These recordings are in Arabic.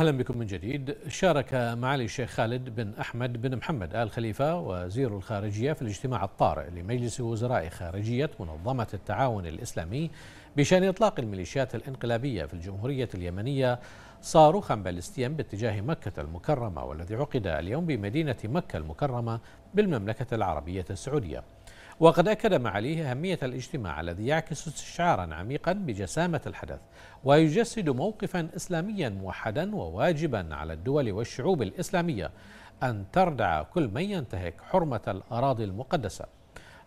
أهلا بكم من جديد شارك معالي الشيخ خالد بن أحمد بن محمد آل خليفة وزير الخارجية في الاجتماع الطارئ لمجلس وزراء خارجية منظمة التعاون الإسلامي بشأن إطلاق الميليشيات الإنقلابية في الجمهورية اليمنية صاروخا باليستيا باتجاه مكة المكرمة والذي عقد اليوم بمدينة مكة المكرمة بالمملكة العربية السعودية وقد أكد معاليه أهمية الاجتماع الذي يعكس استشعارا عميقا بجسامة الحدث ويجسد موقفا إسلاميا موحدا وواجبا على الدول والشعوب الإسلامية أن تردع كل من ينتهك حرمة الأراضي المقدسة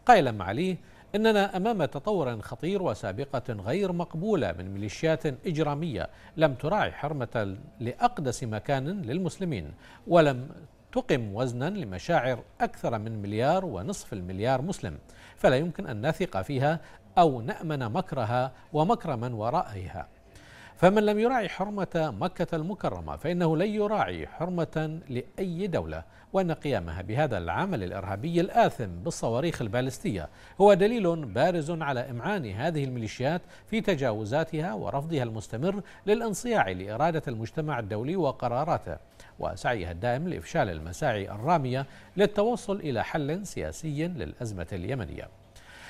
قائلا معاليه إننا أمام تطور خطير وسابقة غير مقبولة من ميليشيات إجرامية لم تراعي حرمة لأقدس مكان للمسلمين ولم تقم وزنا لمشاعر أكثر من مليار ونصف المليار مسلم فلا يمكن أن نثق فيها أو نأمن مكرها ومكر من ورائها فمن لم يراعي حرمة مكة المكرمة فإنه لن يراعي حرمة لأي دولة وأن قيامها بهذا العمل الإرهابي الآثم بالصواريخ البالستية هو دليل بارز على إمعان هذه الميليشيات في تجاوزاتها ورفضها المستمر للانصياع لإرادة المجتمع الدولي وقراراته وسعيها الدائم لإفشال المساعي الرامية للتوصل إلى حل سياسي للأزمة اليمنية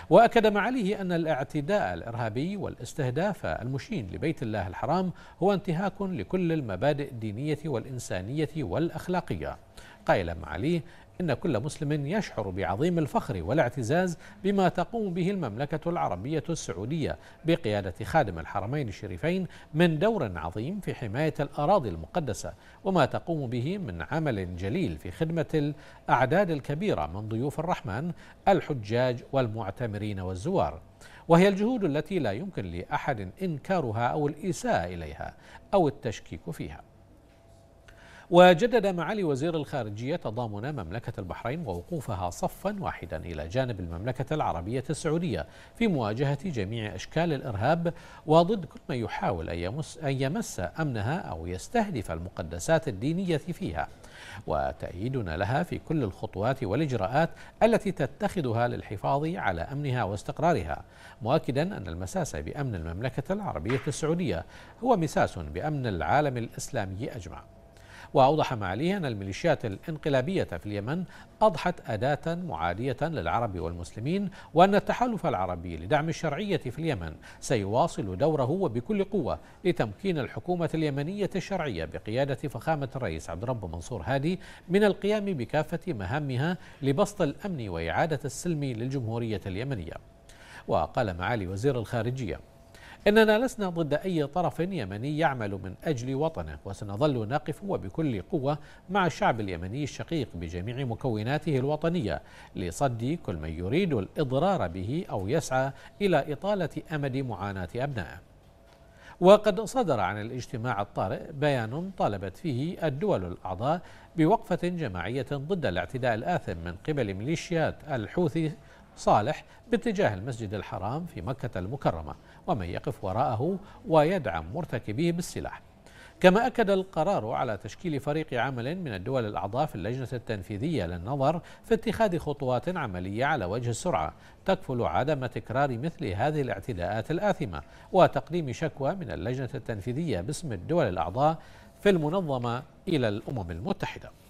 واكد معاليه ان الاعتداء الارهابي والاستهداف المشين لبيت الله الحرام هو انتهاك لكل المبادئ الدينيه والانسانيه والاخلاقيه قائلا معاليه إن كل مسلم يشعر بعظيم الفخر والاعتزاز بما تقوم به المملكة العربية السعودية بقيادة خادم الحرمين الشريفين من دور عظيم في حماية الأراضي المقدسة وما تقوم به من عمل جليل في خدمة الأعداد الكبيرة من ضيوف الرحمن الحجاج والمعتمرين والزوار وهي الجهود التي لا يمكن لأحد إنكارها أو الإساءة إليها أو التشكيك فيها وجدد معالي وزير الخارجية تضامن مملكة البحرين ووقوفها صفا واحدا إلى جانب المملكة العربية السعودية في مواجهة جميع أشكال الإرهاب وضد كل من يحاول أن يمس أمنها أو يستهدف المقدسات الدينية فيها وتأييدنا لها في كل الخطوات والإجراءات التي تتخذها للحفاظ على أمنها واستقرارها مؤكدا أن المساس بأمن المملكة العربية السعودية هو مساس بأمن العالم الإسلامي أجمع وأوضح معاليه أن الميليشيات الانقلابية في اليمن أضحت أداة معادية للعرب والمسلمين وأن التحالف العربي لدعم الشرعية في اليمن سيواصل دوره وبكل قوة لتمكين الحكومة اليمنية الشرعية بقيادة فخامة الرئيس عبد الرب منصور هادي من القيام بكافة مهامها لبسط الأمن وإعادة السلم للجمهورية اليمنية وقال معالي وزير الخارجية إننا لسنا ضد أي طرف يمني يعمل من أجل وطنه وسنظل نقف وبكل قوة مع الشعب اليمني الشقيق بجميع مكوناته الوطنية لصد كل من يريد الإضرار به أو يسعى إلى إطالة أمد معاناة أبنائه وقد صدر عن الاجتماع الطارئ بيان طالبت فيه الدول الأعضاء بوقفة جماعية ضد الاعتداء الآثم من قبل ميليشيات الحوثي صالح باتجاه المسجد الحرام في مكة المكرمة ومن يقف وراءه ويدعم مرتكبيه بالسلاح كما أكد القرار على تشكيل فريق عمل من الدول الأعضاء في اللجنة التنفيذية للنظر في اتخاذ خطوات عملية على وجه السرعة تكفل عدم تكرار مثل هذه الاعتداءات الآثمة وتقديم شكوى من اللجنة التنفيذية باسم الدول الأعضاء في المنظمة إلى الأمم المتحدة